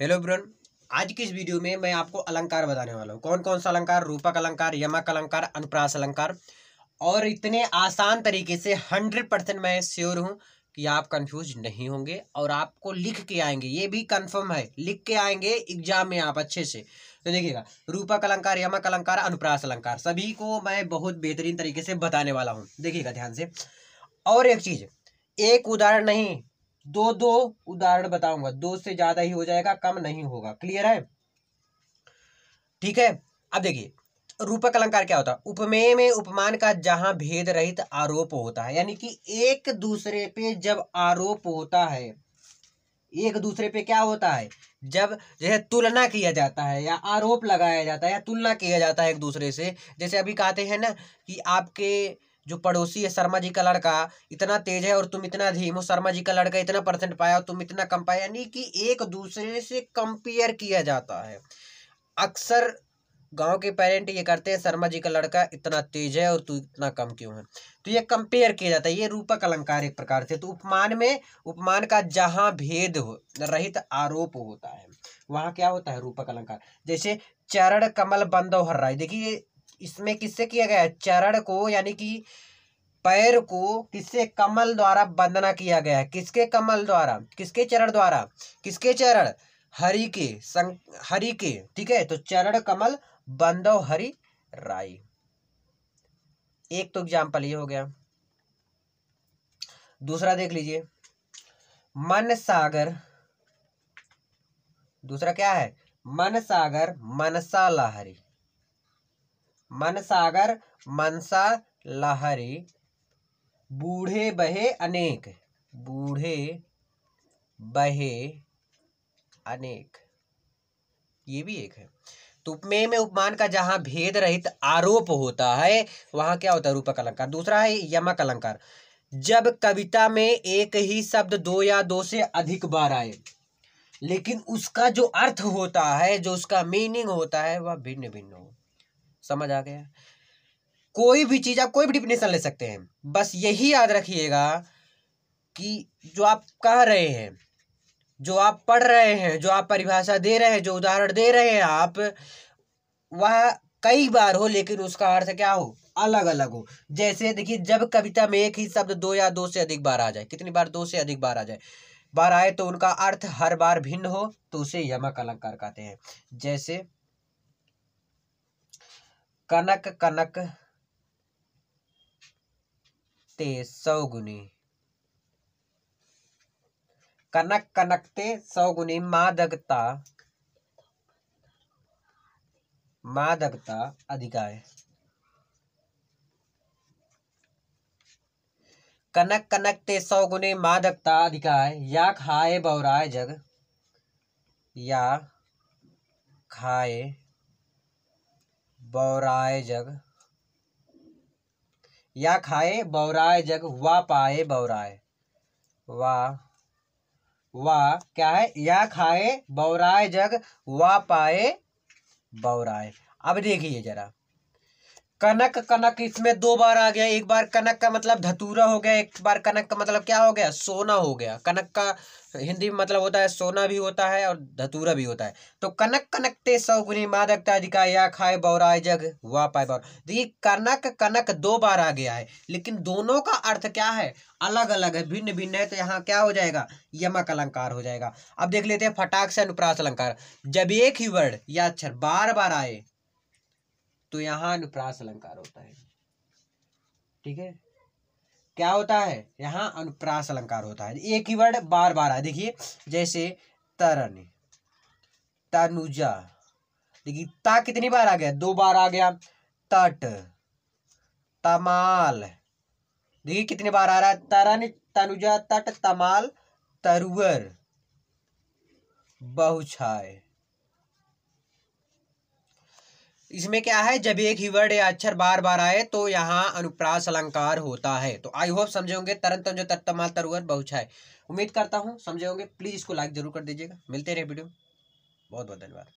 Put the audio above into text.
hello ब्रन आज की इस वीडियो में मैं आपको अलंकार बताने वाला हूँ कौन कौन सा अलंकार रूपक अलंकार यमक अलंकार अनुप्रास अलंकार और इतने आसान तरीके से हंड्रेड परसेंट मैं श्योर हूँ कि आप कंफ्यूज नहीं होंगे और आपको लिख के आएंगे ये भी कंफर्म है लिख के आएंगे एग्जाम में आप अच्छे से तो देखिएगा रूपक अलंकार यमक अलंकार अनुप्रास अलंकार सभी को मैं बहुत बेहतरीन तरीके से बताने वाला हूँ देखिएगा ध्यान से और एक चीज़ एक उदाहरण नहीं दो दो उदाहरण बताऊंगा दो से ज्यादा ही हो जाएगा कम नहीं होगा क्लियर है ठीक है अब देखिए रूपक अलंकार क्या होता है उपमेय में उपमान का जहां भेद रहित आरोप होता है यानी कि एक दूसरे पे जब आरोप होता है एक दूसरे पे क्या होता है जब जैसे तुलना किया जाता है या आरोप लगाया जाता है या तुलना किया जाता है एक दूसरे से जैसे अभी कहते हैं ना कि आपके जो पड़ोसी है शर्मा जी का लड़का इतना तेज है और तुम इतना धीम हो शर्मा जी का लड़का इतना परसेंट पाया और तुम इतना कम पाया यानी कि एक दूसरे से कंपेयर किया जाता है अक्सर गांव के पेरेंट ये करते हैं शर्मा जी का लड़का इतना तेज है और तू इतना कम क्यों है तो ये कंपेयर किया जाता है ये रूपक अलंकार एक प्रकार से तो उपमान में उपमान का जहाँ भेद हो रहित आरोप होता है वहाँ क्या होता है रूपक अलंकार जैसे चरण कमल बंदो हर्राई देखिए इसमें किससे किया गया चरण को यानी कि पैर को किससे कमल द्वारा बंदना किया गया है किसके कमल द्वारा किसके चरण द्वारा किसके चरण हरि के संग हरि के ठीक है तो चरण कमल बंदो हरि राय एक तो एग्जाम्पल ये हो गया दूसरा देख लीजिए मन सागर दूसरा क्या है मन सागर मनसा लहरी मनसागर मनसा लहरे बूढ़े बहे अनेक बूढ़े बहे अनेक ये भी एक है तो उपमेय में उपमान का जहां भेद रहित आरोप होता है वहां क्या होता है रूपक अलंकार दूसरा है यमक अलंकार जब कविता में एक ही शब्द दो या दो से अधिक बार आए लेकिन उसका जो अर्थ होता है जो उसका मीनिंग होता है वह भिन्न भिन्न हो समझ आ गया कोई भी चीज़ आप कोई भी डिफिनेशन ले सकते हैं बस यही याद रखिएगा कि जो आप कह रहे हैं जो आप पढ़ रहे हैं जो आप परिभाषा दे रहे हैं जो उदाहरण दे रहे हैं आप वह कई बार हो लेकिन उसका अर्थ क्या हो अलग अलग हो जैसे देखिए जब कविता में एक ही शब्द दो या दो से अधिक बार आ जाए कितनी बार दो से अधिक बार आ जाए बार आए तो उनका अर्थ हर बार भिन्न हो तो उसे यमक अलंकार कहते हैं जैसे कनक कनक ते सौगुनी कनक कनक ते सौगुनी मादकता मादकता अधिकाय कनक कनक ते सौगुनी मादकता अधिकाय या खाए बौराय जग या खाए बौराए जग या खाए बौराए जग वा पाए बौराए वा वा क्या है या खाए बौराए जग वा पाए बौराए अब देखिए जरा कनक कनक इसमें दो बार आ गया एक बार कनक का मतलब धतूरा हो गया एक बार कनक का मतलब क्या हो गया सोना हो गया कनक का हिंदी में मतलब होता है सोना भी होता है और धतूरा भी होता है तो कनक कनकते सौगुनी मादकता अधिका या खाए बौराय जग वाह पाए बौर तो कनक कनक दो बार आ गया है लेकिन दोनों का अर्थ क्या है अलग अलग है भिन्न भिन्न है तो यहाँ क्या हो जाएगा यमक अलंकार हो जाएगा अब देख लेते हैं फटाक से अनुप्रास अलंकार जब एक ही वर्ड या अक्षर बार बार आए तो यहां अनुप्रास अलंकार होता है ठीक है क्या होता है यहां अनुप्रास अलंकार होता है एक ही वर्ड बार बार आया देखिए जैसे तरन तनुजा देखिए ता कितनी बार आ गया दो बार आ गया तट तमाल देखिए कितने बार आ रहा है तरन तनुजा तट तमाल तरुअर बहुछाय इसमें क्या है जब एक ही वर्ड या अक्षर बार बार आए तो यहाँ अनुप्रास अलंकार होता है तो आई होप समझे होंगे तरंत जो तत्तमाल तरुवर बहुछाए उम्मीद करता हूँ समझे होंगे प्लीज़ इसको लाइक जरूर कर दीजिएगा मिलते रहे वीडियो बहुत बहुत धन्यवाद